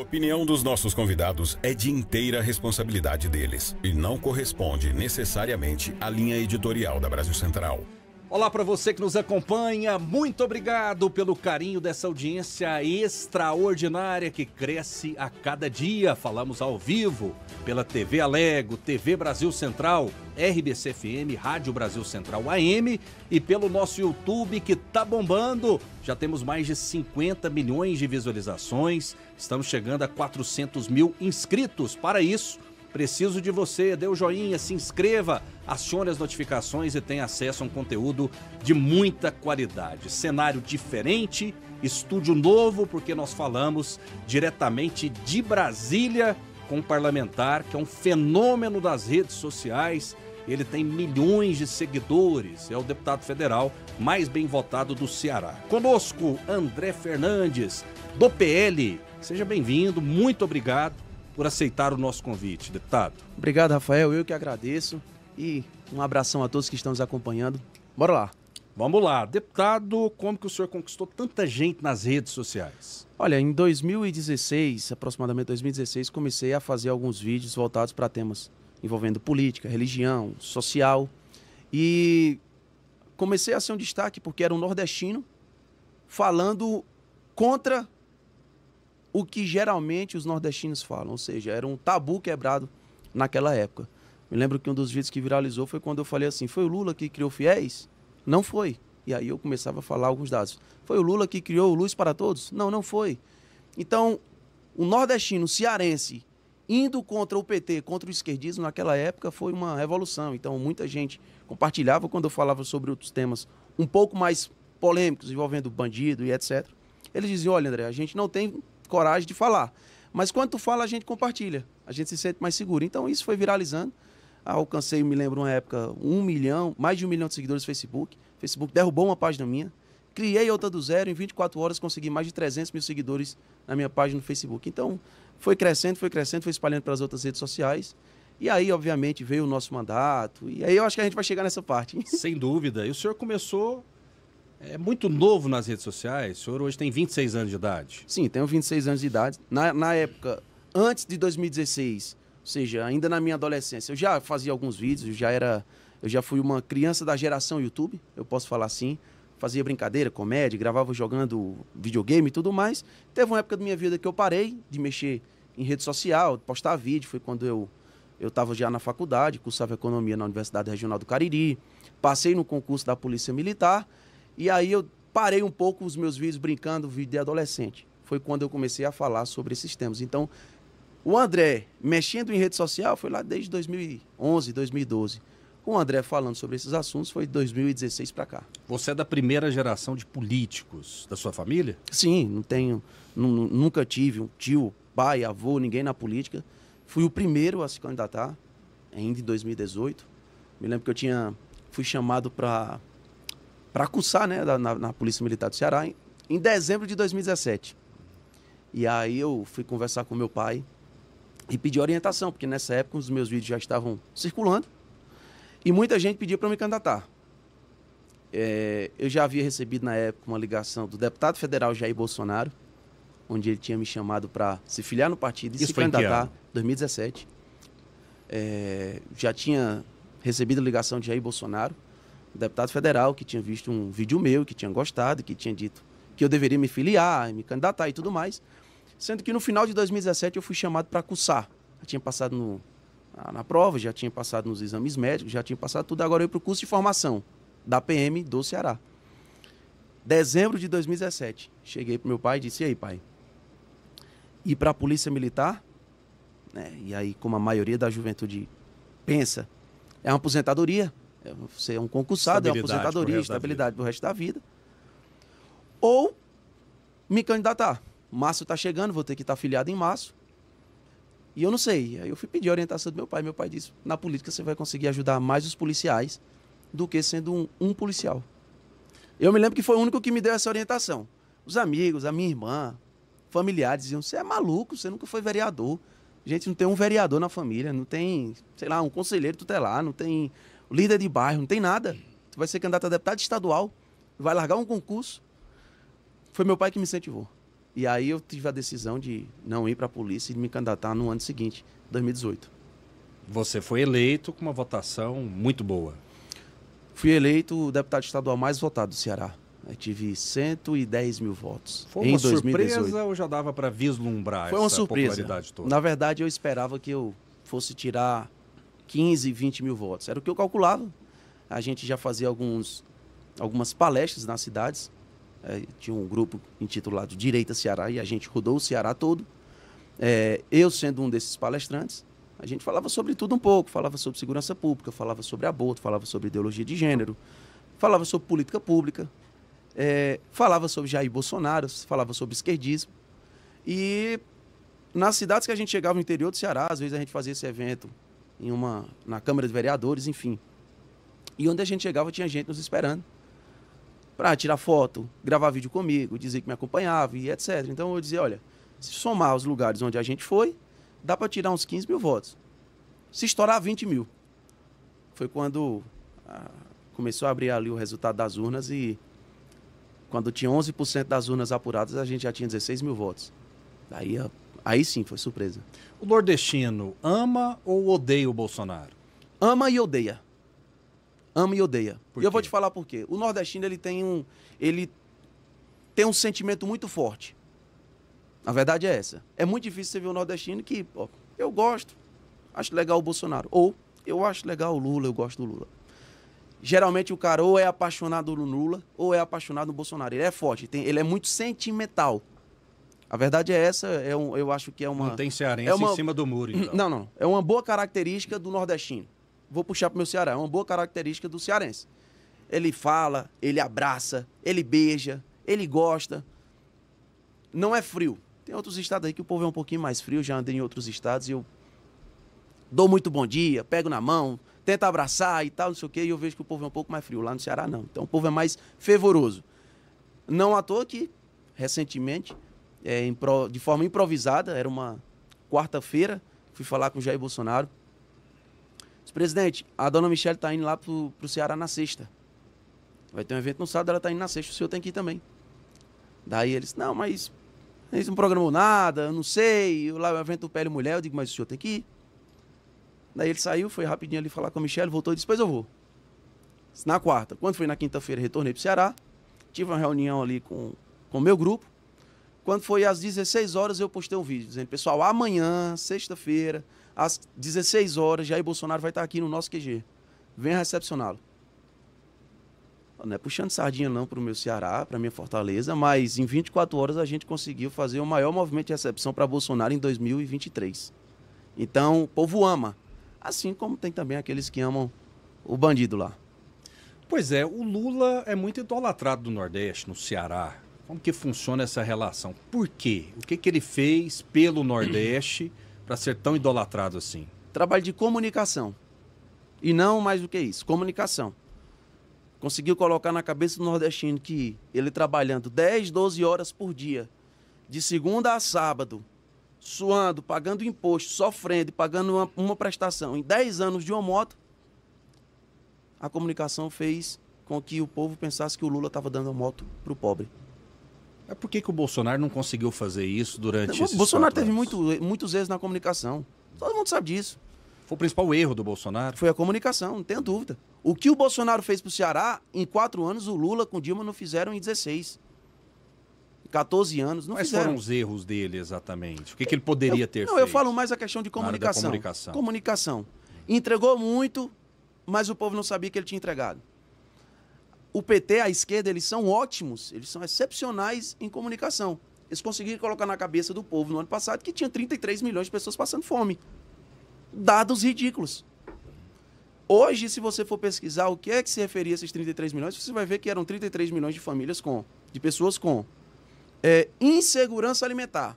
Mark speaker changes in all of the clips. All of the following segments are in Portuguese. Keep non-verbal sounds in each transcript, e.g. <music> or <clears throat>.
Speaker 1: opinião dos nossos convidados é de inteira responsabilidade deles e não corresponde necessariamente à linha editorial da Brasil Central.
Speaker 2: Olá para você que nos acompanha, muito obrigado pelo carinho dessa audiência extraordinária que cresce a cada dia. Falamos ao vivo pela TV Alego, TV Brasil Central, RBC FM, Rádio Brasil Central AM e pelo nosso YouTube que tá bombando. Já temos mais de 50 milhões de visualizações, estamos chegando a 400 mil inscritos. Para isso, preciso de você, dê o um joinha, se inscreva acione as notificações e tenha acesso a um conteúdo de muita qualidade. Cenário diferente, estúdio novo, porque nós falamos diretamente de Brasília com um parlamentar que é um fenômeno das redes sociais. Ele tem milhões de seguidores, é o deputado federal mais bem votado do Ceará. Conosco, André Fernandes, do PL. Seja bem-vindo, muito
Speaker 3: obrigado por aceitar o nosso convite, deputado. Obrigado, Rafael. Eu que agradeço. E um abração a todos que estão nos acompanhando. Bora lá. Vamos lá, deputado, como que o senhor conquistou tanta gente nas redes sociais? Olha, em 2016, aproximadamente 2016, comecei a fazer alguns vídeos voltados para temas envolvendo política, religião, social. E comecei a ser um destaque porque era um nordestino falando contra o que geralmente os nordestinos falam, ou seja, era um tabu quebrado naquela época. Me lembro que um dos vídeos que viralizou foi quando eu falei assim: foi o Lula que criou fiéis? Não foi. E aí eu começava a falar alguns dados. Foi o Lula que criou Luz para Todos? Não, não foi. Então, o nordestino, cearense, indo contra o PT, contra o esquerdismo naquela época, foi uma revolução. Então, muita gente compartilhava quando eu falava sobre outros temas um pouco mais polêmicos envolvendo bandido e etc. Eles diziam: olha, André, a gente não tem coragem de falar. Mas quando tu fala, a gente compartilha. A gente se sente mais seguro. Então, isso foi viralizando. Ah, alcancei, me lembro, uma época, um milhão, mais de um milhão de seguidores no Facebook. Facebook derrubou uma página minha. Criei outra do zero, em 24 horas consegui mais de 300 mil seguidores na minha página no Facebook. Então, foi crescendo, foi crescendo, foi espalhando para as outras redes sociais. E aí, obviamente, veio o nosso mandato. E aí eu acho que a gente vai chegar nessa parte. <laughs> Sem dúvida. E o senhor começou é, muito novo nas redes sociais. O senhor hoje tem 26 anos de idade. Sim, tenho 26 anos de idade. Na, na época, antes de 2016, ou seja, ainda na minha adolescência, eu já fazia alguns vídeos, eu já era, eu já fui uma criança da geração YouTube, eu posso falar assim, fazia brincadeira, comédia, gravava jogando videogame e tudo mais. Teve uma época da minha vida que eu parei de mexer em rede social, de postar vídeo, foi quando eu eu estava já na faculdade, cursava economia na Universidade Regional do Cariri, passei no concurso da Polícia Militar e aí eu parei um pouco os meus vídeos brincando, vídeo de adolescente. Foi quando eu comecei a falar sobre esses temas. Então, o André, mexendo em rede social, foi lá desde 2011, 2012. Com o André falando sobre esses assuntos foi de 2016 para cá.
Speaker 2: Você é da primeira geração de políticos
Speaker 3: da sua família? Sim, não tenho, nunca tive um tio, pai, avô, ninguém na política. Fui o primeiro a se candidatar, ainda em 2018. Me lembro que eu tinha, fui chamado para para cursar, né, na, na, Polícia Militar do Ceará em, em dezembro de 2017. E aí eu fui conversar com meu pai e pedir orientação, porque nessa época os meus vídeos já estavam circulando e muita gente pedia para me candidatar. É, eu já havia recebido na época uma ligação do deputado federal Jair Bolsonaro, onde ele tinha me chamado para se filiar no partido e Isso se candidatar em 2017. É, já tinha recebido a ligação de Jair Bolsonaro, deputado federal, que tinha visto um vídeo meu, que tinha gostado, que tinha dito que eu deveria me filiar, me candidatar e tudo mais. Sendo que no final de 2017 eu fui chamado para cursar. Já tinha passado no, na, na, prova, já tinha passado nos exames médicos, já tinha passado tudo. Agora eu ia para o curso de formação da PM do Ceará. Dezembro de 2017, cheguei para meu pai e disse: E aí, pai? Ir para a Polícia Militar? Né? E aí, como a maioria da juventude pensa, é uma aposentadoria. É, você é um concursado, é uma aposentadoria, estabilidade estabilidade o resto da vida. Ou me candidatar Março está chegando, vou ter que estar tá afiliado em março. E eu não sei. Aí eu fui pedir a orientação do meu pai. Meu pai disse: na política você vai conseguir ajudar mais os policiais do que sendo um, um policial. Eu me lembro que foi o único que me deu essa orientação. Os amigos, a minha irmã, familiares diziam: você é maluco, você nunca foi vereador. Gente, não tem um vereador na família, não tem, sei lá, um conselheiro tutelar, não tem líder de bairro, não tem nada. Tu vai ser candidato a deputado estadual, vai largar um concurso. Foi meu pai que me incentivou. E aí eu tive a decisão de não ir para a polícia e me candidatar no ano seguinte, 2018. Você foi eleito com uma votação muito boa. Fui eleito o deputado estadual mais votado do Ceará. Eu tive 110 mil votos. Foi uma 2018. surpresa
Speaker 2: ou já dava para vislumbrar Foi uma surpresa.
Speaker 3: Na verdade, eu esperava que eu fosse tirar 15, 20 mil votos. Era o que eu calculava. A gente já fazia alguns, algumas palestras nas cidades é, tinha um grupo intitulado Direita Ceará e a gente rodou o Ceará todo. É, eu sendo um desses palestrantes, a gente falava sobre tudo um pouco, falava sobre segurança pública, falava sobre aborto, falava sobre ideologia de gênero, falava sobre política pública, é, falava sobre Jair Bolsonaro, falava sobre esquerdismo. E nas cidades que a gente chegava no interior do Ceará, às vezes a gente fazia esse evento em uma na Câmara de Vereadores, enfim. E onde a gente chegava tinha gente nos esperando para tirar foto, gravar vídeo comigo, dizer que me acompanhava e etc. Então eu dizia, olha, se somar os lugares onde a gente foi, dá para tirar uns 15 mil votos. Se estourar 20 mil. Foi quando ah, começou a abrir ali o resultado das urnas e quando tinha 11% das urnas apuradas, a gente já tinha 16 mil votos. Aí, ah, aí sim, foi surpresa. O nordestino ama ou odeia o Bolsonaro? Ama e odeia ama e odeia. e eu vou te falar por quê. O nordestino ele tem um ele tem um sentimento muito forte. A verdade é essa. É muito difícil você ver um nordestino que, ó, eu gosto, acho legal o Bolsonaro ou eu acho legal o Lula, eu gosto do Lula. Geralmente o cara ou é apaixonado no Lula ou é apaixonado no Bolsonaro. Ele é forte, tem, ele é muito sentimental. A verdade é essa, é um, eu acho que é uma. Não tem cearense é uma, em cima do muro. Então. <clears throat> Não, não. É uma boa característica do nordestino vou puxar para o meu Ceará. É uma boa característica do cearense. Ele fala, ele abraça, ele beija, ele gosta. Não é frio. Tem outros estados aí que o povo é um pouquinho mais frio, já andei em outros estados e eu dou muito bom dia, pego na mão, tento abraçar e tal, não sei o quê, e eu vejo que o povo é um pouco mais frio. Lá no Ceará, não. Então o povo é mais fervoroso. Não à toa que, recentemente, é, de forma improvisada, era uma quarta-feira, fui falar com o Jair Bolsonaro Disse, presidente, a dona Michelle está indo lá para o Ceará na sexta. Vai ter um evento no sábado, ela está indo na sexta, o senhor tem que ir também. Daí eles, não, mas eles não programou nada, eu não sei, eu lá o evento do Pele Mulher, eu digo, mas o senhor tem que ir. Daí ele saiu, foi rapidinho ali falar com a Michelle, voltou e disse, pois eu vou. Na quarta. Quando foi na quinta-feira, retornei para o Ceará. Tive uma reunião ali com o meu grupo. Quando foi às 16 horas, eu postei um vídeo dizendo, pessoal, amanhã, sexta-feira, às 16 horas, Jair Bolsonaro vai estar aqui no nosso QG. Venha recepcioná-lo. Não é puxando sardinha não para o meu Ceará, para minha Fortaleza, mas em 24 horas a gente conseguiu fazer o maior movimento de recepção para Bolsonaro em 2023. Então, o povo ama. Assim como tem também aqueles que amam o bandido lá. Pois é, o Lula é muito idolatrado do Nordeste, no Ceará,
Speaker 2: como que funciona essa relação? Por quê? O que, que ele fez pelo Nordeste
Speaker 3: <clears throat> para ser tão idolatrado assim? Trabalho de comunicação. E não mais do que é isso, comunicação. Conseguiu colocar na cabeça do nordestino que ele trabalhando 10, 12 horas por dia, de segunda a sábado, suando, pagando imposto, sofrendo e pagando uma, uma, prestação em 10 anos de uma moto, a comunicação fez com que o povo pensasse que o Lula estava dando a moto para o pobre.
Speaker 2: Mas por que, que o Bolsonaro não conseguiu fazer isso durante esse O Bolsonaro teve
Speaker 3: muito, muitos erros na comunicação. Todo mundo sabe disso. Foi o principal erro do Bolsonaro? Foi a comunicação, não tenho dúvida. O que o Bolsonaro fez para o Ceará, em quatro anos, o Lula com o Dilma não fizeram em 16. 14 anos, não Quais fizeram. foram
Speaker 2: os erros dele exatamente? O que, que ele poderia eu, ter não, feito? Não, eu
Speaker 3: falo mais a questão de comunicação. comunicação. Comunicação. Entregou muito, mas o povo não sabia que ele tinha entregado o PT, a esquerda, eles são ótimos, eles são excepcionais em comunicação. Eles conseguiram colocar na cabeça do povo no ano passado que tinha 33 milhões de pessoas passando fome. Dados ridículos. Hoje, se você for pesquisar o que é que se referia a esses 33 milhões, você vai ver que eram 33 milhões de famílias com, de pessoas com é, insegurança alimentar.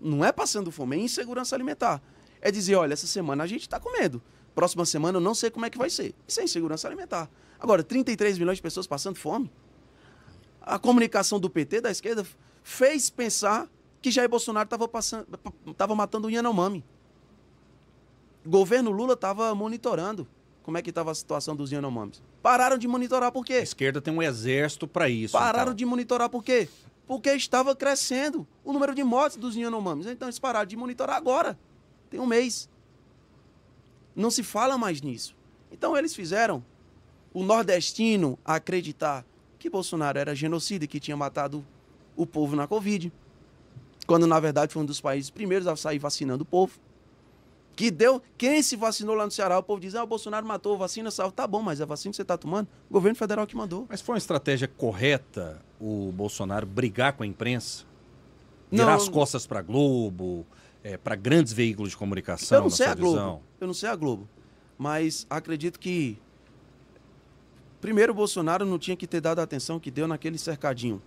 Speaker 3: Não é passando fome, é insegurança alimentar. É dizer, olha, essa semana a gente está com medo próxima semana eu não sei como é que vai ser. Isso é insegurança alimentar. Agora, 33 milhões de pessoas passando fome. A comunicação do PT, da esquerda, fez pensar que Jair Bolsonaro estava matando o Yanomami. O governo Lula estava monitorando como é que estava a situação dos Yanomamis. Pararam de monitorar por quê? A esquerda tem um exército para isso. Pararam então. de monitorar por quê? Porque estava crescendo o número de mortes dos Yanomamis. Então eles pararam de monitorar agora. Tem um mês. Não se fala mais nisso. Então eles fizeram o nordestino acreditar que Bolsonaro era genocida e que tinha matado o povo na Covid, quando na verdade foi um dos países primeiros a sair vacinando o povo. Que deu, quem se vacinou lá no Ceará, o povo diz: ah, o Bolsonaro matou, vacina salva. Tá bom, mas a vacina que você está tomando, o governo federal que
Speaker 2: mandou. Mas foi uma estratégia correta o Bolsonaro brigar com a imprensa? Virar Não. as costas para Globo, é, para grandes veículos de comunicação? Eu não sei a Globo. Visão?
Speaker 3: Eu não sei a Globo. Mas acredito que. Primeiro, o Bolsonaro não tinha que ter dado a atenção que deu naquele cercadinho.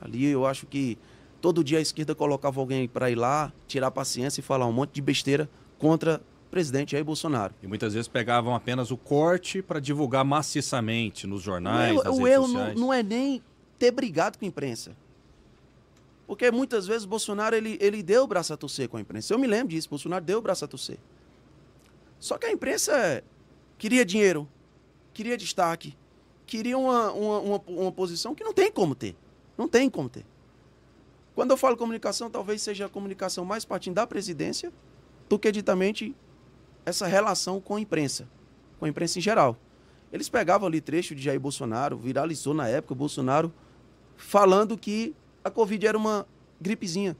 Speaker 3: Ali eu acho que todo dia a esquerda colocava alguém para ir lá, tirar paciência e falar um monte de besteira contra o presidente Jair Bolsonaro. E muitas vezes pegavam apenas o corte para
Speaker 2: divulgar maciçamente nos jornais. O, nas o redes erro sociais. não,
Speaker 3: não é nem ter brigado com a imprensa. Porque muitas vezes Bolsonaro ele, ele deu o braço a torcer com a imprensa. Eu me lembro disso, Bolsonaro deu o braço a torcer. Só que a imprensa queria dinheiro, queria destaque, queria uma, uma, uma, uma posição que não tem como ter. Não tem como ter. Quando eu falo comunicação, talvez seja a comunicação mais partindo da presidência do que ditamente essa relação com a imprensa, com a imprensa em geral. Eles pegavam ali trecho de Jair Bolsonaro, viralizou na época Bolsonaro falando que a Covid era uma gripezinha.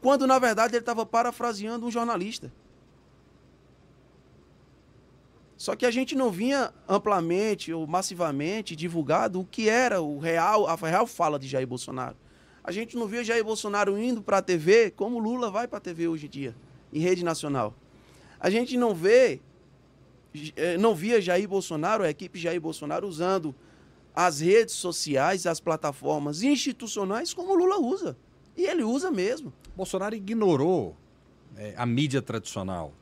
Speaker 3: Quando, na verdade, ele estava parafraseando um jornalista. Só que a gente não vinha amplamente ou massivamente divulgado o que era o real, a real fala de Jair Bolsonaro. A gente não via Jair Bolsonaro indo para a TV como Lula vai para a TV hoje em dia, em rede nacional. A gente não vê, eh, não via Jair Bolsonaro, a equipe Jair Bolsonaro usando as redes sociais, as plataformas institucionais como o Lula usa. E ele usa mesmo. Bolsonaro ignorou é, a mídia
Speaker 2: tradicional.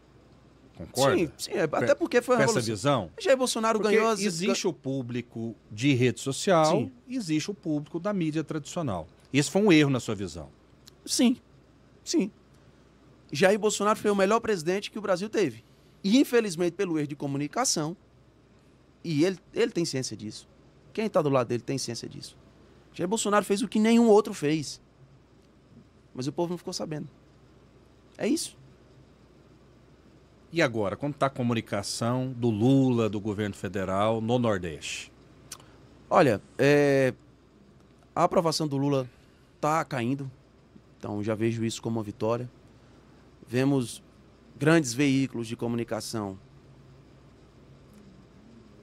Speaker 2: Concorda? Sim, sim, é, até porque foi uma essa visão. Já Bolsonaro porque ganhou as... Existe o público de rede social, sim. existe o público da mídia tradicional.
Speaker 3: Esse foi um erro na sua visão. Sim, sim. Jair Bolsonaro foi o melhor presidente que o Brasil teve. E, infelizmente, pelo erro de comunicação, e ele, ele tem ciência disso quem está do lado dele tem ciência disso. Jair Bolsonaro fez o que nenhum outro fez. Mas o povo não ficou sabendo. É isso.
Speaker 2: E agora, como está a comunicação do Lula, do governo federal
Speaker 3: no Nordeste? Olha, é... a aprovação do Lula está caindo, então já vejo isso como uma vitória. Vemos grandes veículos de comunicação.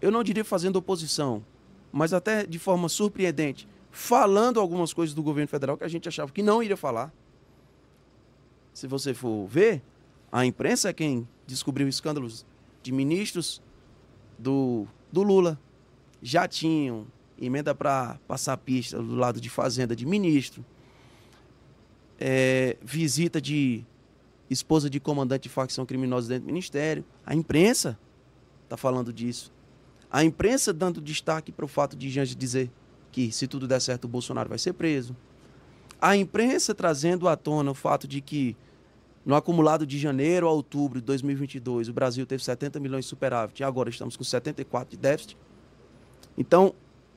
Speaker 3: Eu não diria fazendo oposição, mas até de forma surpreendente, falando algumas coisas do governo federal que a gente achava que não iria falar. Se você for ver, a imprensa é quem descobriu escândalos de ministros do, do Lula. Já tinham emenda para passar pista do lado de fazenda de ministro, é, visita de esposa de comandante de facção criminosa dentro do ministério. A imprensa está falando disso. A imprensa dando destaque para o fato de Janja dizer que, se tudo der certo, o Bolsonaro vai ser preso. A imprensa trazendo à tona o fato de que, no acumulado de janeiro a outubro de 2022, o Brasil teve 70 milhões de superávit e agora estamos com 74 de déficit. Então,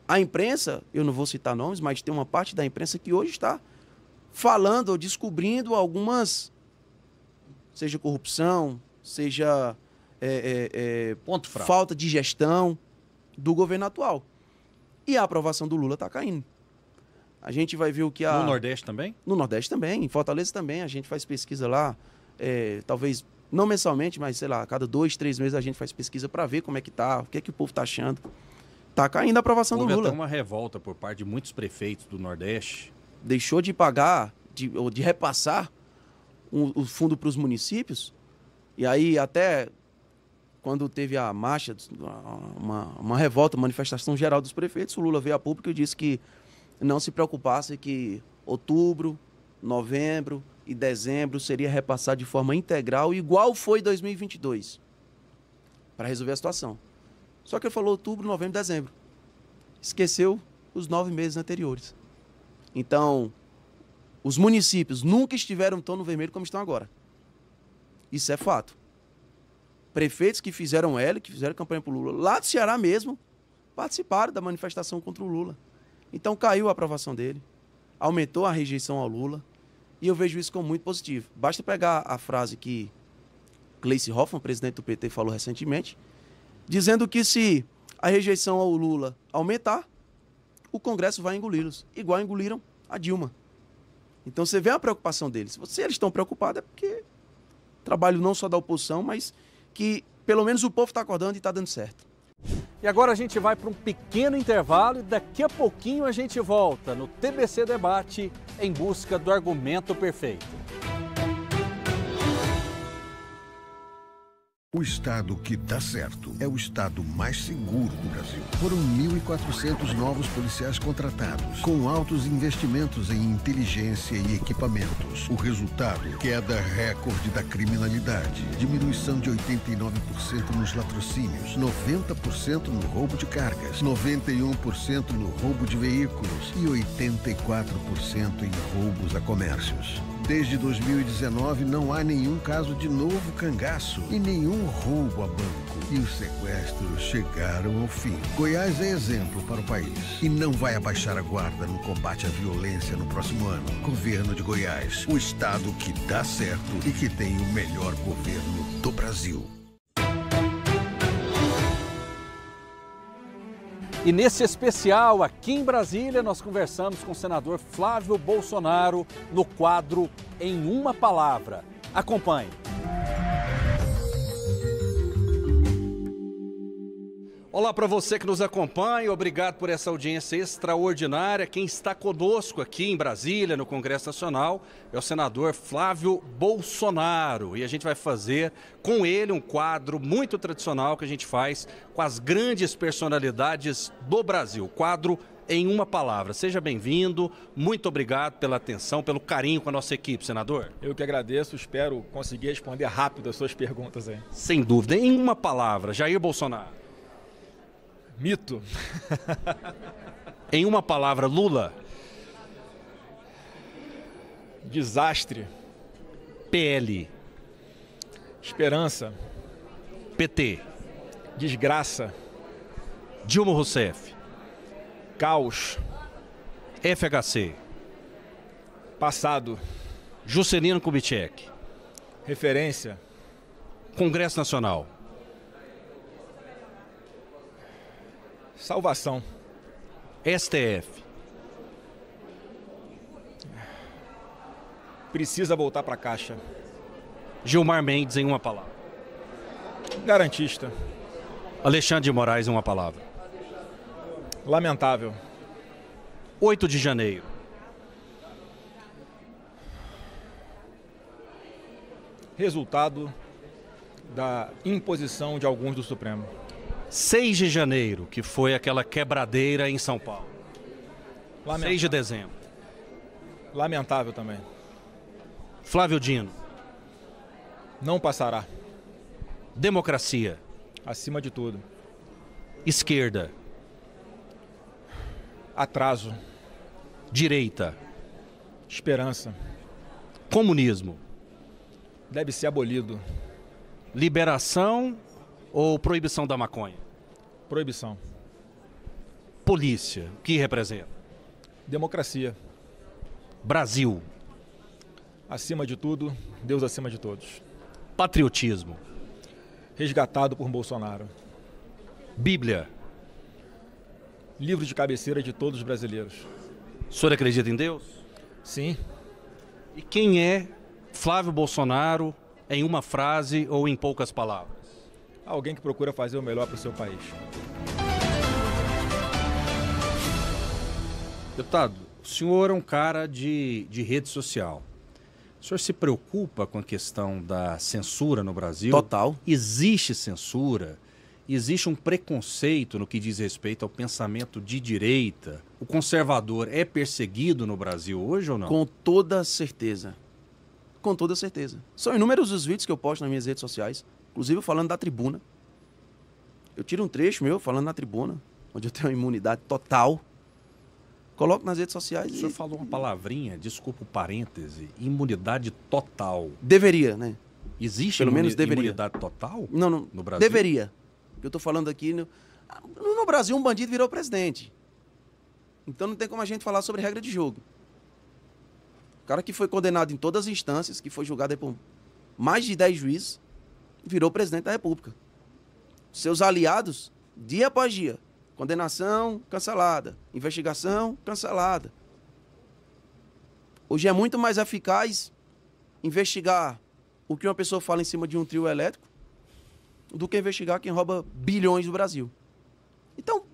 Speaker 3: a imprensa, eu não vou citar nomes, mas tem uma parte da imprensa que hoje está falando ou descobrindo algumas, seja corrupção, seja é, é, é, Ponto fraco. falta de gestão do governo atual. E a aprovação do Lula está caindo. A gente vai ver o que a. No Nordeste também? No Nordeste também, em Fortaleza também. A gente faz pesquisa lá, é, talvez não mensalmente, mas sei lá, a cada dois, três meses a gente faz pesquisa para ver como é que tá, o que é que o povo está achando. Está caindo a aprovação Houve do Lula. Até uma revolta por parte de muitos prefeitos do Nordeste. Deixou de pagar, de, ou de repassar o um, um fundo para os municípios. E aí até quando teve a marcha, uma, uma revolta, manifestação geral dos prefeitos, o Lula veio a público e disse que não se preocupasse que outubro, novembro e dezembro seria repassado de forma integral, igual foi 2022, para resolver a situação. Só que ele falou outubro, novembro, dezembro. Esqueceu os nove meses anteriores. Então, os municípios nunca estiveram tão no vermelho como estão agora. Isso é fato prefeitos que fizeram L, que fizeram campanha para o Lula, lá do Ceará mesmo, participaram da manifestação contra o Lula. Então caiu a aprovação dele, aumentou a rejeição ao Lula, e eu vejo isso como muito positivo. Basta pegar a frase que Gleice Hoffmann, presidente do PT, falou recentemente, dizendo que se a rejeição ao Lula aumentar, o Congresso vai engoli-los, igual engoliram a Dilma. Então você vê a preocupação deles. Se eles estão preocupados é porque trabalho não só da oposição, mas que pelo menos o povo está acordando e está dando certo. E agora a gente vai para um pequeno intervalo e daqui a pouquinho a gente volta no TBC Debate
Speaker 2: em busca do argumento perfeito.
Speaker 1: O estado que dá tá certo é o estado mais seguro do Brasil. Foram 1.400 novos policiais contratados, com altos investimentos em inteligência e equipamentos. O resultado: queda recorde da criminalidade, diminuição de 89% nos latrocínios, 90% no roubo de cargas, 91% no roubo de veículos e 84% em roubos a comércios. Desde 2019 não há nenhum caso de novo cangaço e nenhum roubo a banco. E os sequestros chegaram ao fim. Goiás é exemplo para o país e não vai abaixar a guarda no combate à violência no próximo ano. Governo de Goiás, o estado que dá certo e que tem o melhor governo do Brasil.
Speaker 2: E nesse especial aqui em Brasília, nós conversamos com o senador Flávio Bolsonaro no quadro Em Uma Palavra. Acompanhe. Olá para você que nos acompanha, obrigado por essa audiência extraordinária. Quem está conosco aqui em Brasília, no Congresso Nacional, é o senador Flávio Bolsonaro. E a gente vai fazer com ele um quadro muito tradicional que a gente faz com as grandes personalidades do Brasil. Quadro em uma palavra. Seja bem-vindo, muito obrigado pela atenção, pelo carinho com a nossa equipe, senador. Eu que agradeço, espero conseguir responder rápido as suas perguntas aí. Sem dúvida. Em uma palavra, Jair Bolsonaro. Mito. <laughs> em uma palavra, Lula. Desastre. PL. Esperança. PT. Desgraça. Dilma Rousseff. Caos. FHC. Passado. Juscelino Kubitschek. Referência. Congresso Nacional. Salvação. STF. Precisa voltar para a caixa. Gilmar Mendes em uma palavra. Garantista. Alexandre de Moraes em uma palavra. Lamentável. 8 de janeiro. Resultado da imposição de alguns do Supremo. 6 de janeiro, que foi aquela quebradeira em São Paulo. Lamentável. 6 de dezembro. Lamentável também. Flávio Dino. Não passará. Democracia. Acima de tudo. Esquerda. Atraso. Direita. Esperança. Comunismo. Deve ser abolido. Liberação ou proibição da maconha? Proibição. Polícia, que representa? Democracia. Brasil. Acima de tudo, Deus acima de todos. Patriotismo. Resgatado por Bolsonaro. Bíblia. Livro de cabeceira de todos os brasileiros. O senhor acredita em Deus? Sim. E quem é Flávio Bolsonaro em uma frase ou em poucas palavras? alguém que procura fazer o melhor para o seu país. Deputado, o senhor é um cara de, de rede social. O senhor se preocupa com a questão da censura no Brasil? Total. Existe censura? Existe um preconceito no que diz respeito ao pensamento de direita? O conservador é perseguido no Brasil
Speaker 3: hoje ou não? Com toda certeza. Com toda certeza. São inúmeros os vídeos que eu posto nas minhas redes sociais Inclusive falando da tribuna. Eu tiro um trecho meu falando na tribuna, onde eu tenho uma imunidade total. Coloco nas redes sociais. O senhor e... falou uma palavrinha,
Speaker 2: desculpa o parêntese, imunidade total. Deveria, né? Existe Pelo imuni menos deveria. imunidade total?
Speaker 3: Não, não. No Brasil? Deveria. Eu estou falando aqui. No... no Brasil, um bandido virou presidente. Então não tem como a gente falar sobre regra de jogo. O cara que foi condenado em todas as instâncias, que foi julgado por mais de 10 juízes, virou presidente da República. Seus aliados, dia após dia. Condenação cancelada, investigação cancelada. Hoje é muito mais eficaz investigar o que uma pessoa fala em cima de um trio elétrico do que investigar quem rouba bilhões do Brasil. Então,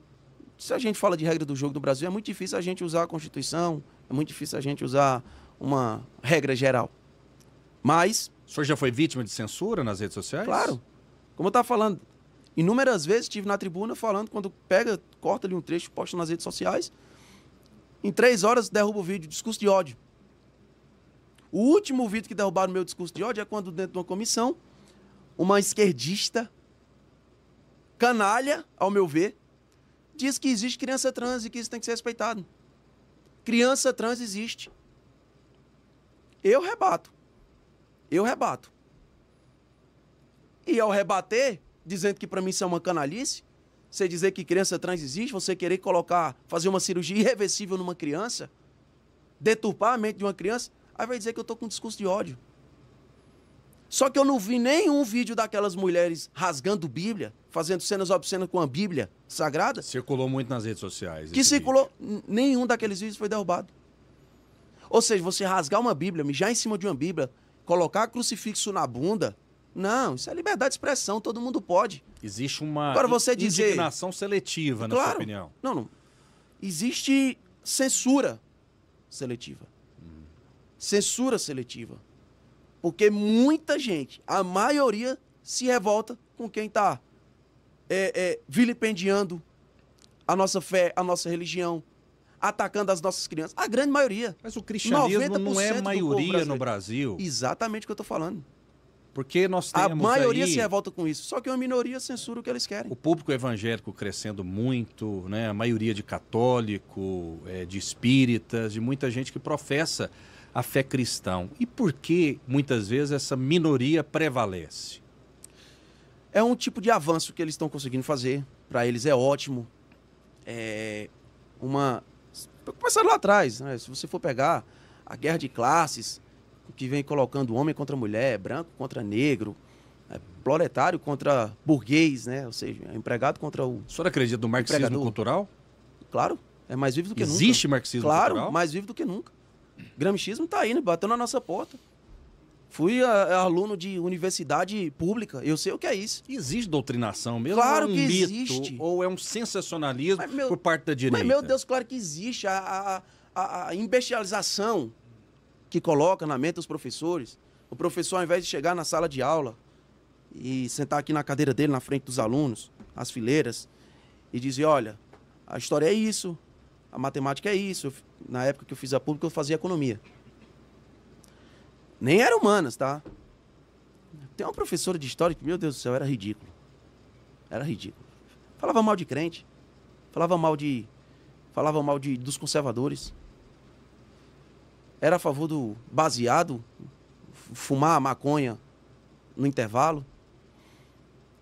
Speaker 3: se a gente fala de regra do jogo do Brasil, é muito difícil a gente usar a Constituição, é muito difícil a gente usar uma regra geral. Mas o senhor já foi vítima de censura nas redes sociais? Claro. Como eu estava falando, inúmeras vezes estive na tribuna falando, quando pega, corta ali um trecho, posta nas redes sociais. Em três horas derruba o vídeo, discurso de ódio. O último vídeo que derrubaram meu discurso de ódio é quando, dentro de uma comissão, uma esquerdista, canalha, ao meu ver, diz que existe criança trans e que isso tem que ser respeitado. Criança trans existe. Eu rebato eu rebato. E ao rebater, dizendo que para mim isso é uma canalice, você dizer que criança trans existe, você querer colocar, fazer uma cirurgia irreversível numa criança, deturpar a mente de uma criança, aí vai dizer que eu estou com um discurso de ódio. Só que eu não vi nenhum vídeo daquelas mulheres rasgando Bíblia, fazendo cenas obscenas com a Bíblia sagrada. Circulou muito nas redes sociais. Que circulou, nenhum daqueles vídeos foi derrubado. Ou seja, você rasgar uma Bíblia, mijar em cima de uma Bíblia, colocar crucifixo na bunda. Não, isso é liberdade de expressão, todo mundo pode. Existe uma Agora, você dizer... indignação
Speaker 2: seletiva, na claro, sua opinião.
Speaker 3: Não, não. Existe censura seletiva. Hum. Censura seletiva. Porque muita gente, a maioria, se revolta com quem está é, é, vilipendiando a nossa fé, a nossa religião, atacando as nossas crianças. A grande maioria. Mas o cristianismo não é maioria no Brasil. Exatamente o que eu estou falando. Porque nós temos. A maioria aí... se revolta com isso, só que uma minoria censura o que eles querem. O público
Speaker 2: evangélico crescendo muito, né? a maioria de católico, é, de espíritas, de muita gente que professa a fé cristã. E por que muitas vezes essa minoria prevalece?
Speaker 3: É um tipo de avanço que eles estão conseguindo fazer. Para eles é ótimo. É uma começaram lá atrás, né? Se você for pegar a guerra de classes, que vem colocando homem contra mulher, branco contra negro, é, proletário contra burguês, né? Ou seja, é empregado contra o. O senhor acredita no marxismo empregador. cultural? Claro, é mais vivo do que Existe nunca. Existe marxismo claro, cultural? Claro, mais vivo do que nunca. Gramichismo está aí, né? batendo na nossa porta. Fui a, é, é aluno de universidade pública, eu sei o que é isso. Existe doutrinação mesmo? Claro é um que mito, existe. Ou é um sensacionalismo
Speaker 2: meu, por parte da direita? Mas, meu
Speaker 3: Deus, claro que existe. A, a, a que coloca na mente os professores. O professor, ao invés de chegar na sala de aula e sentar aqui na cadeira dele, na frente dos alunos, as fileiras, e dizer: olha, a história é isso, a matemática é isso. Na época que eu fiz a pública, eu fazia economia. Nem era humanas, tá? Tem uma professora de história que, meu Deus do céu, era ridículo. Era ridículo. Falava mal de crente. Falava mal de. Falava mal de, dos conservadores. Era a favor do baseado, fumar maconha no intervalo.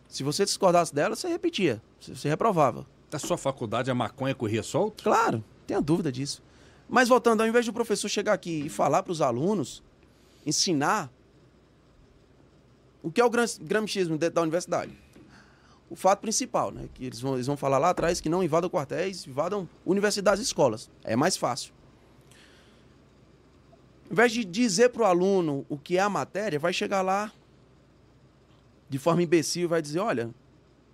Speaker 3: Se você discordasse dela, você repetia. Você reprovava. Da sua faculdade a maconha corria solto? Claro, tenha dúvida disso. Mas voltando, ao invés do professor chegar aqui e falar para os alunos ensinar o que é o gramichismo dentro da universidade. O fato principal, né? Que eles vão, eles vão falar lá atrás que não invadam quartéis, invadam universidades e escolas. É mais fácil. Em vez de dizer para o aluno o que é a matéria, vai chegar lá de forma imbecil e vai dizer: olha,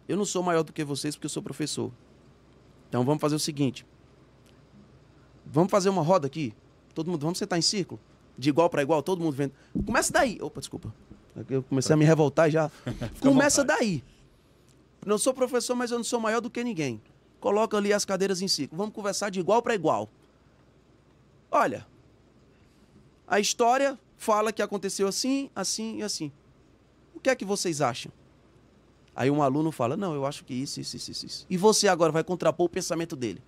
Speaker 3: eu não sou maior do que vocês porque eu sou professor. Então vamos fazer o seguinte: vamos fazer uma roda aqui. Todo mundo, vamos sentar em círculo de igual para igual, todo mundo vendo. Começa daí. Opa, desculpa. Eu comecei a tá. me revoltar e já. <laughs> Começa daí. Não sou professor, mas eu não sou maior do que ninguém. Coloca ali as cadeiras em cima Vamos conversar de igual para igual. Olha, a história fala que aconteceu assim, assim e assim. O que é que vocês acham? Aí um aluno fala: Não, eu acho que isso, isso, isso, isso. E você agora vai contrapor o pensamento dele.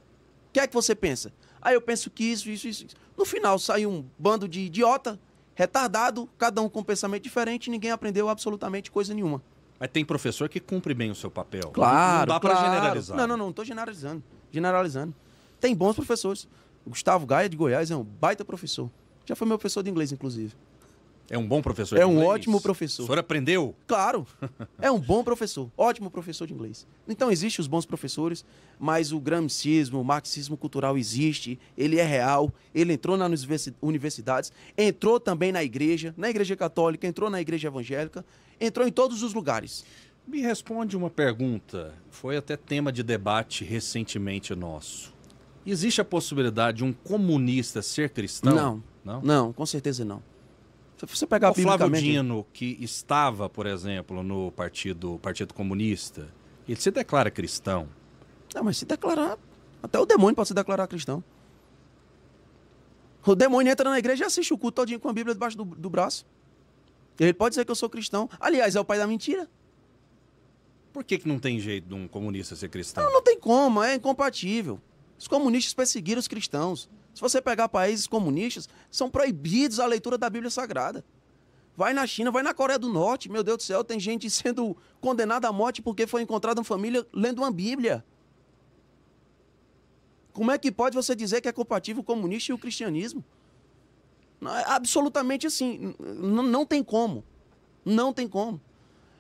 Speaker 3: O que é que você pensa? Aí eu penso que isso, isso, isso. No final saiu um bando de idiota, retardado, cada um com um pensamento diferente, ninguém aprendeu absolutamente coisa nenhuma.
Speaker 2: Mas tem professor que cumpre bem o seu papel.
Speaker 3: Claro. Não dá claro. para generalizar. Não, não, não, não tô generalizando. Generalizando. Tem bons professores. O Gustavo Gaia de Goiás é um baita professor. Já foi meu professor de inglês, inclusive. É um bom professor é de é inglês? É um ótimo professor. O senhor aprendeu? Claro. <laughs> É um bom professor. Ótimo professor de inglês. Então, existem os bons professores, mas o gramscismo, o marxismo cultural existe, ele é real, ele entrou nas universidades, entrou também na igreja, na igreja católica, entrou na igreja evangélica, entrou em todos os lugares. Me
Speaker 2: responde uma pergunta. Foi até tema de debate recentemente nosso. Existe a possibilidade de um comunista ser cristão? Não. Não, não
Speaker 3: com certeza não. Se você pegar o Flávio Dino,
Speaker 2: que estava, por exemplo, no Partido, partido Comunista, ele se declara cristão.
Speaker 3: Não, mas se declarar. Até o demônio pode se declarar cristão. O demônio entra na igreja e assiste o culto todinho com a Bíblia debaixo do, do braço. Ele pode dizer que eu sou cristão. Aliás, é o pai da mentira.
Speaker 2: Por que, que não tem jeito de um comunista ser cristão?
Speaker 3: Não, não tem como, é incompatível. Os comunistas perseguiram os cristãos. Se você pegar países comunistas, são proibidos a leitura da Bíblia Sagrada. Vai na China, vai na Coreia do Norte, meu Deus do céu, tem gente <laughs> sendo condenada à morte porque foi encontrada uma família lendo uma Bíblia. Como é que pode você dizer que é compatível o comunismo e o cristianismo? É absolutamente assim, não tem como. Não tem como.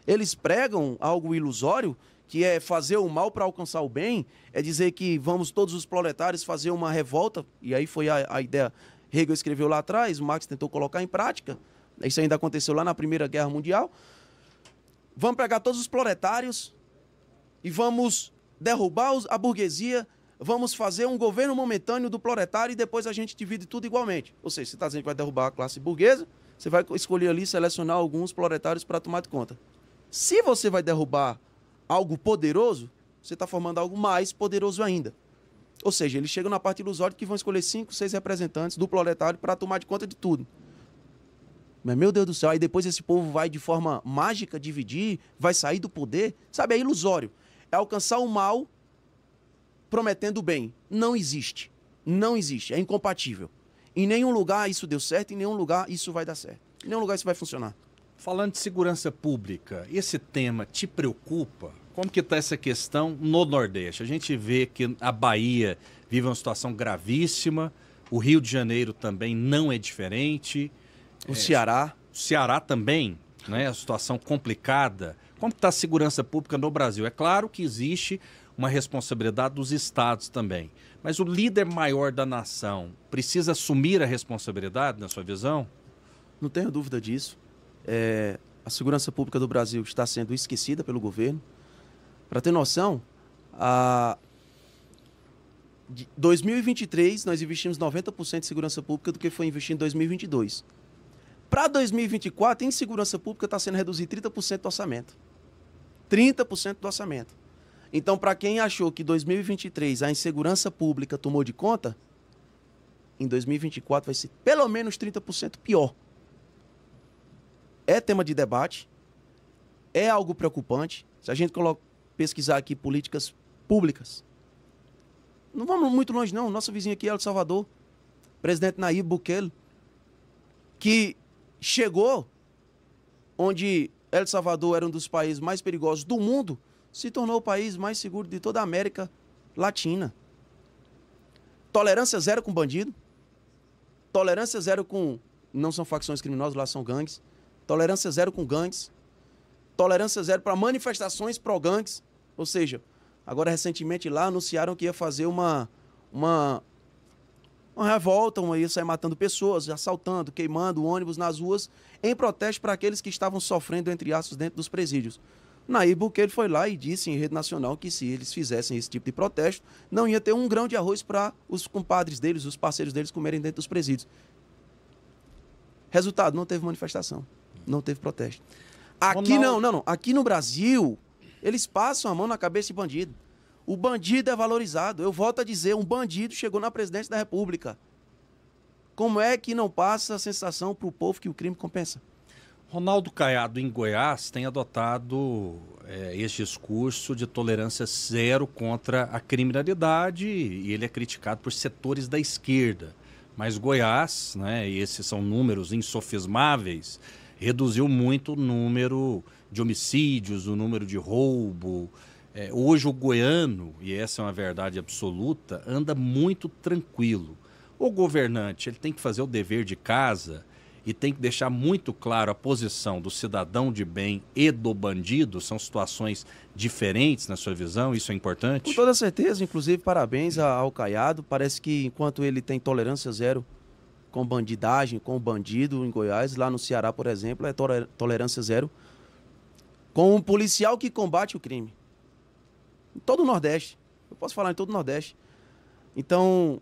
Speaker 3: Eles pregam algo ilusório que é fazer o mal para alcançar o bem, é dizer que vamos todos os proletários fazer uma revolta, e aí foi a, a ideia Hegel escreveu lá atrás, Marx tentou colocar em prática, isso ainda aconteceu lá na Primeira Guerra Mundial. Vamos pegar todos os proletários e vamos derrubar a burguesia, vamos fazer um governo momentâneo do proletário e depois a gente divide tudo igualmente. Ou seja, você está dizendo que vai derrubar a classe burguesa, você vai escolher ali, selecionar alguns proletários para tomar de conta. Se você vai derrubar algo poderoso, você está formando algo mais poderoso ainda. Ou seja, eles chegam na parte ilusória que vão escolher cinco, seis representantes do proletário para tomar de conta de tudo. Mas, meu Deus do céu, aí depois esse povo vai de forma mágica dividir, vai sair do poder. Sabe, é ilusório. É alcançar o mal prometendo o bem. Não existe. Não existe. É incompatível. Em nenhum lugar isso deu certo, em nenhum lugar isso vai dar certo. Em nenhum lugar isso vai funcionar. Falando de segurança pública,
Speaker 2: esse tema te preocupa? como que está essa questão no Nordeste? A gente vê que a Bahia vive uma situação gravíssima, o Rio de Janeiro também não é diferente. O é, Ceará? O Ceará também, né? A situação complicada. Como está a segurança pública no Brasil? É claro que existe uma responsabilidade dos estados também. Mas o líder maior da nação precisa assumir a responsabilidade,
Speaker 3: na sua visão? Não tenho dúvida disso. É, a segurança pública do Brasil está sendo esquecida pelo governo. Para ter noção, a... de 2023 nós investimos 90% em segurança pública do que foi investido em 2022. Para 2024, em segurança pública está sendo reduzido 30% do orçamento. 30% do orçamento. Então, para quem achou que 2023 a insegurança pública tomou de conta, em 2024 vai ser pelo menos 30% pior. É tema de debate, é algo preocupante. Se a gente coloca pesquisar aqui políticas públicas. Não vamos muito longe, não. Nosso vizinho aqui é o Salvador, presidente Nayib Bukele, que chegou onde El Salvador era um dos países mais perigosos do mundo, se tornou o país mais seguro de toda a América Latina. Tolerância zero com bandido. Tolerância zero com. Não são facções criminosas, lá são gangues. Tolerância zero com gangues. Tolerância zero para manifestações pró-gangues. Ou seja, agora recentemente lá anunciaram que ia fazer uma, uma, uma revolta, uma ia sair matando pessoas, assaltando, queimando ônibus nas ruas, em protesto para aqueles que estavam sofrendo entre aspas dentro dos presídios. Naí buqueiro foi lá e disse em rede nacional que se eles fizessem esse tipo de protesto, não ia ter um grão de arroz para os compadres deles, os parceiros deles comerem dentro dos presídios. Resultado, não teve manifestação, não teve protesto. Aqui Ronaldo... não, não, não. Aqui no Brasil, eles passam a mão na cabeça de bandido. O bandido é valorizado. Eu volto a dizer, um bandido chegou na presidência da República. Como é que não passa a sensação para o povo que o crime compensa? Ronaldo
Speaker 2: Caiado, em Goiás, tem adotado é, este discurso de tolerância zero contra a criminalidade e ele é criticado por setores da esquerda. Mas Goiás, né, e esses são números insofismáveis, reduziu muito o número de homicídios, o número de roubo. É, hoje o goiano, e essa é uma verdade absoluta, anda muito tranquilo. O governante ele tem que fazer o dever de casa e tem que deixar muito claro a posição do cidadão de bem e do bandido. São situações diferentes na sua visão, isso é importante?
Speaker 3: Com toda certeza, inclusive parabéns ao Caiado. Parece que enquanto ele tem tolerância zero com bandidagem, com bandido em Goiás, lá no Ceará, por exemplo, é tolerância zero com um policial que combate o crime. Em todo o Nordeste. Eu posso falar em todo o Nordeste. Então,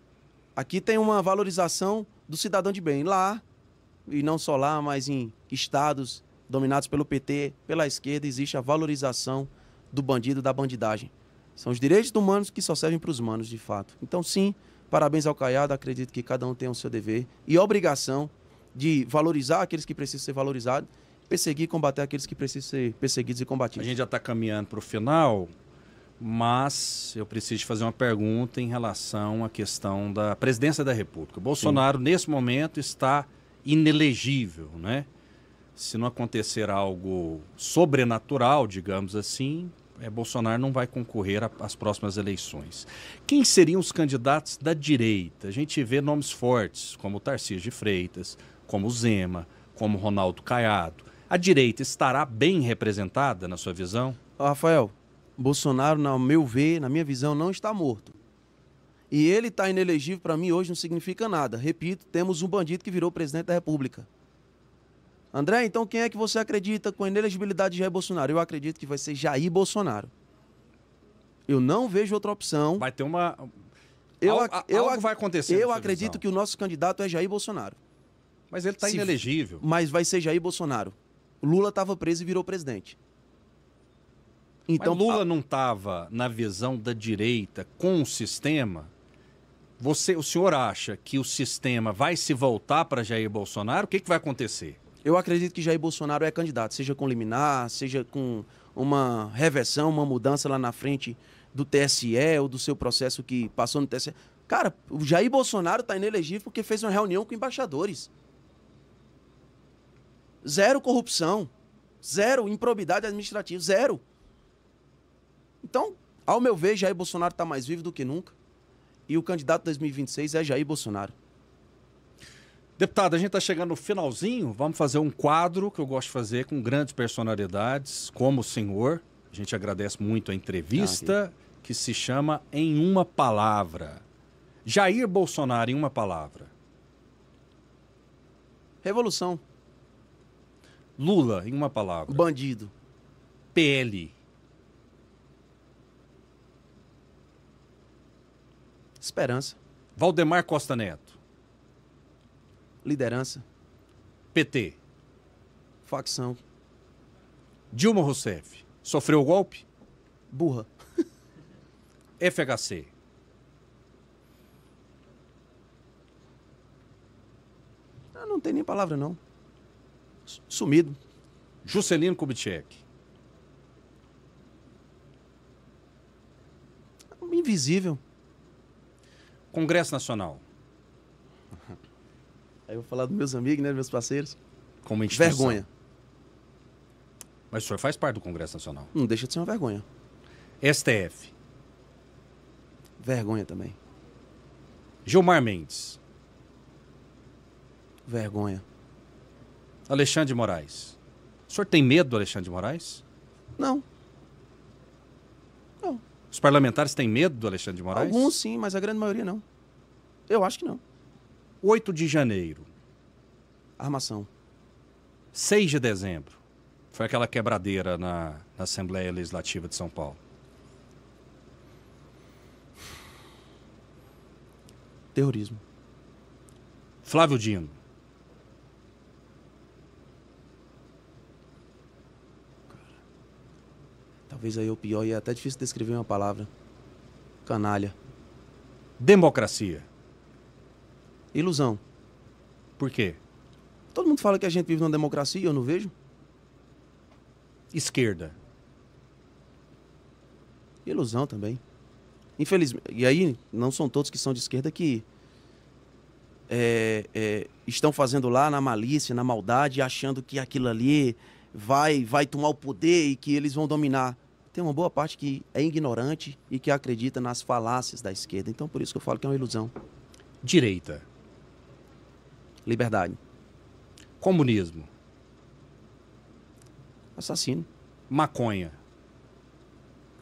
Speaker 3: aqui tem uma valorização do cidadão de bem. Lá, e não só lá, mas em estados dominados pelo PT, pela esquerda, existe a valorização do bandido, da bandidagem. São os direitos humanos que só servem para os humanos, de fato. Então, sim, parabéns ao Caiado. Acredito que cada um tem o seu dever e obrigação de valorizar aqueles que precisam ser valorizados perseguir e combater aqueles que precisam ser perseguidos e combatidos. A gente já está caminhando para o final, mas eu preciso fazer uma
Speaker 2: pergunta em relação à questão da presidência da República. Bolsonaro, Sim. nesse momento, está inelegível, né? Se não acontecer algo sobrenatural, digamos assim, é, Bolsonaro não vai concorrer às próximas eleições. Quem seriam os candidatos da direita? A gente vê nomes fortes, como Tarcísio de Freitas, como Zema, como Ronaldo Caiado. A direita estará bem representada,
Speaker 3: na sua visão? Rafael, Bolsonaro, no meu ver, na minha visão, não está morto. E ele está inelegível para mim hoje não significa nada. Repito, temos um bandido que virou presidente da República. André, então quem é que você acredita com a inelegibilidade de Jair Bolsonaro? Eu acredito que vai ser Jair Bolsonaro. Eu não vejo outra opção. Vai ter uma. Eu, Al eu, algo vai acontecer. Eu acredito visão. que o nosso candidato é Jair Bolsonaro. Mas ele está inelegível. Mas vai ser Jair Bolsonaro. Lula estava preso e virou presidente.
Speaker 2: Então, então Mas Lula não estava na visão da direita com o sistema. Você, o senhor acha que o sistema vai se voltar para
Speaker 3: Jair Bolsonaro? O que, que vai acontecer? Eu acredito que Jair Bolsonaro é candidato, seja com liminar, seja com uma reversão, uma mudança lá na frente do TSE ou do seu processo que passou no TSE. Cara, o Jair Bolsonaro está inelegível porque fez uma reunião com embaixadores. Zero corrupção. Zero improbidade administrativa. Zero. Então, ao meu ver, Jair Bolsonaro está mais vivo do que nunca. E o candidato 2026 é Jair Bolsonaro. Deputado,
Speaker 2: a gente está chegando no finalzinho. Vamos fazer um quadro que eu gosto de fazer com grandes personalidades, como o senhor. A gente agradece muito a entrevista, ah, que se chama Em Uma Palavra. Jair Bolsonaro, em uma palavra. Revolução. Lula, em uma palavra. Bandido. PL. Esperança. Valdemar Costa Neto. Liderança. PT. Facção. Dilma Rousseff. Sofreu golpe? Burra. <laughs> FHC. Ah, não tem nem palavra, não sumido. Juscelino Kubitschek.
Speaker 3: Invisível.
Speaker 2: Congresso Nacional. Aí eu vou falar dos
Speaker 3: meus amigos, né, meus parceiros. Como instituição. Vergonha.
Speaker 2: Mas o senhor faz parte do Congresso Nacional.
Speaker 3: Não deixa de ser uma vergonha.
Speaker 2: STF. Vergonha também. Gilmar Mendes. Vergonha. Alexandre de Moraes. O senhor tem medo do Alexandre de Moraes?
Speaker 3: Não. Não.
Speaker 2: Os parlamentares têm medo do Alexandre de Moraes?
Speaker 3: Alguns sim, mas a grande maioria não. Eu acho que não.
Speaker 2: 8 de janeiro. Armação. 6 de dezembro. Foi aquela quebradeira na, na Assembleia Legislativa de São Paulo. Terrorismo. Flávio Dino.
Speaker 3: Talvez aí o pior e é até difícil descrever uma palavra. Canalha. Democracia. Ilusão. Por quê? Todo mundo fala que a gente vive numa democracia, eu não vejo. Esquerda. Ilusão também. Infelizmente. E aí, não são todos que são de esquerda que é, é, estão fazendo lá na malícia, na maldade, achando que aquilo ali vai, vai tomar o poder e que eles vão dominar tem uma boa parte que é ignorante e que acredita nas falácias da esquerda. Então, por isso que eu falo que é uma ilusão. Direita. Liberdade. Comunismo. Assassino.
Speaker 2: Maconha.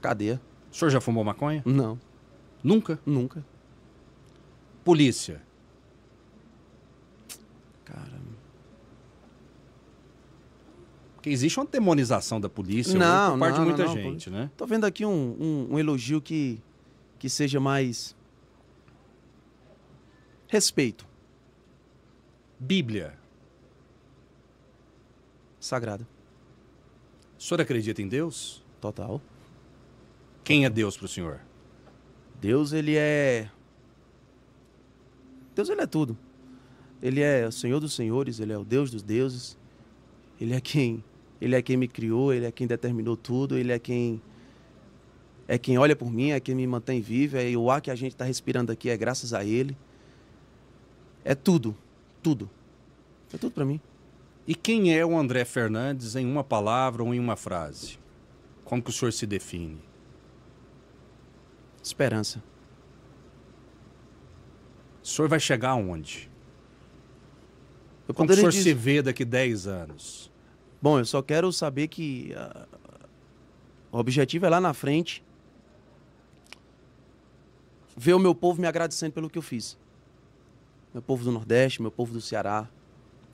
Speaker 2: Cadeia. O senhor já fumou maconha? Não. Nunca? Nunca. Polícia. Porque existe uma demonização da polícia não, por parte não, de muita não, gente, né?
Speaker 3: Tô vendo aqui um, um, um elogio que, que seja mais. Respeito.
Speaker 2: Bíblia. Sagrada. O senhor acredita
Speaker 3: em Deus? Total. Quem é Deus para o senhor? Deus, ele é. Deus, ele é tudo. Ele é o Senhor dos Senhores, ele é o Deus dos deuses. Ele é quem ele é quem me criou, ele é quem determinou tudo, ele é quem é quem olha por mim, é quem me mantém vivo, é o ar que a gente está respirando aqui é graças a ele. É tudo, tudo. É tudo para mim.
Speaker 2: E quem é o André Fernandes em uma palavra ou em uma frase? Como que o senhor se define? Esperança. O senhor vai chegar aonde?
Speaker 3: Eu Como que o senhor se vê daqui 10 anos? Bom, eu só quero saber que a... Ah, o objetivo é lá na frente ver o meu povo me agradecendo pelo que eu fiz. Meu povo do Nordeste, meu povo do Ceará.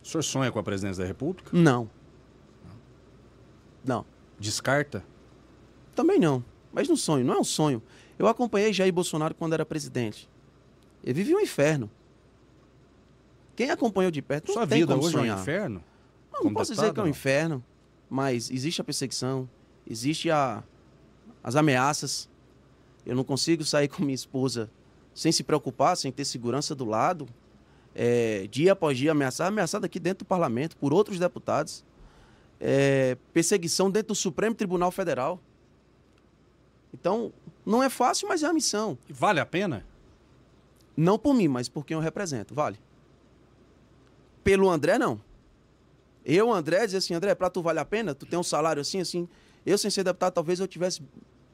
Speaker 3: O senhor sonha com a presidência da República? Não. Não. Descarta? Também não. Mas não sonho, não é um sonho. Eu acompanhei Jair Bolsonaro quando era presidente. Ele vive um inferno. Quem acompanhou de perto não Sua tem vida como hoje sonhar. é um inferno? Não, não posso dizer que é um inferno, mas existe a perseguição, existe a, as ameaças. Eu não consigo sair com minha esposa sem se preocupar, sem ter segurança do lado, é, dia após dia ameaçada, ameaçada aqui dentro do parlamento por outros deputados, é, perseguição dentro do Supremo Tribunal Federal. Então, não é fácil, mas é a missão. Vale a pena? Não por mim, mas por quem eu represento, vale. Pelo André, não. Eu, André, dizer assim, André, pra tu vale a pena? Tu tem um salário assim, assim. Eu, sem ser deputado, talvez eu tivesse.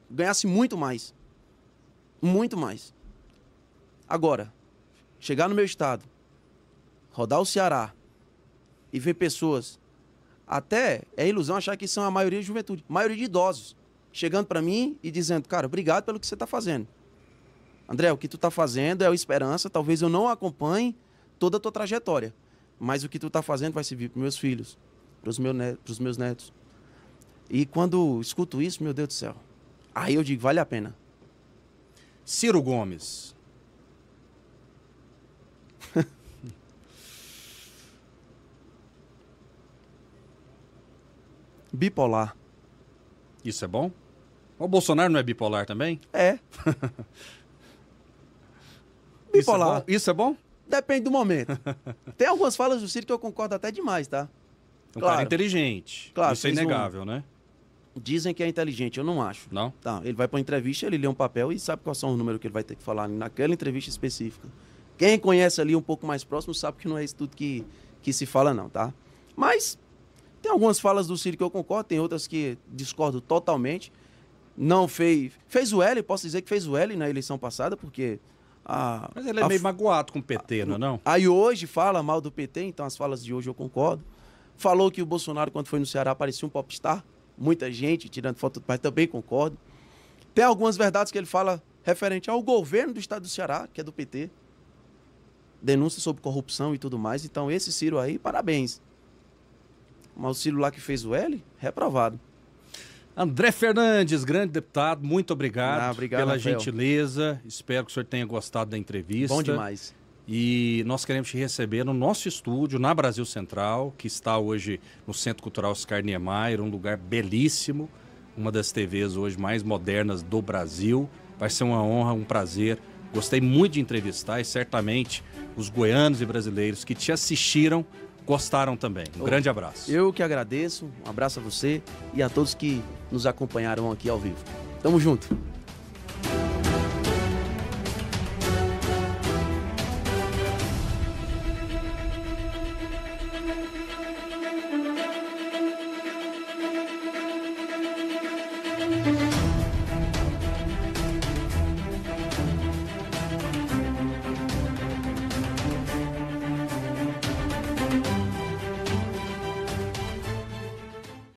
Speaker 3: ganhasse muito mais. Muito mais. Agora, chegar no meu estado, rodar o Ceará e ver pessoas. Até é ilusão achar que são a maioria de juventude, maioria de idosos, chegando para mim e dizendo: Cara, obrigado pelo que você está fazendo. André, o que tu está fazendo é o esperança. Talvez eu não acompanhe toda a tua trajetória mas o que tu está fazendo vai servir para meus filhos, para os meus netos. E quando escuto isso, meu Deus do céu, aí eu digo, vale a pena. Ciro Gomes. <laughs> bipolar.
Speaker 2: Isso é bom? O Bolsonaro não é bipolar também? É. bipolar. <laughs>
Speaker 3: Isso é bom? Isso é bom? Depende do momento. <laughs> Tem algumas falas do Ciro que eu concordo até demais, tá? Um claro. cara inteligente. Claro, Isso é inegável, um... né? Dizem que é inteligente, eu não acho. Não? Tá, ele vai para entrevista, ele lê um papel e sabe quais são os números que ele vai ter que falar naquela entrevista específica. Quem conhece ali um pouco mais próximo sabe que não é isso tudo que, que se fala, não, tá? Mas tem algumas falas do Ciro que eu concordo, tem outras que discordo totalmente. Não fez. Fez o L, posso dizer que fez o L na eleição passada, porque a, Mas ele é a... meio magoado com o PT, não é não? Aí hoje fala mal do PT, então as falas de hoje eu concordo. Falou que o Bolsonaro, quando foi no Ceará, parecia um popstar. Muita gente tirando foto do pai, também concordo. Tem algumas verdades que ele fala referente ao governo do estado do Ceará, que é do PT. Denúncia sobre corrupção e tudo mais. Então, esse Ciro aí, parabéns. Mas o Ciro lá que fez o L, reprovado.
Speaker 2: André Fernandes, grande deputado, muito obrigado, ah, obrigado pela Rafael. gentileza. Espero que o senhor tenha gostado da entrevista. Bom demais. E nós queremos te receber no nosso estúdio, na Brasil Central, que está hoje no Centro Cultural Oscar Niemeyer, um lugar belíssimo, uma das TVs hoje mais modernas do Brasil. Vai ser uma honra, um prazer. Gostei muito de entrevistar e certamente os goianos e brasileiros que te assistiram
Speaker 3: gostaram também. Um oh, grande abraço. Eu que agradeço, um abraço a você e a todos que nos acompanharam aqui ao vivo. Tamo junto.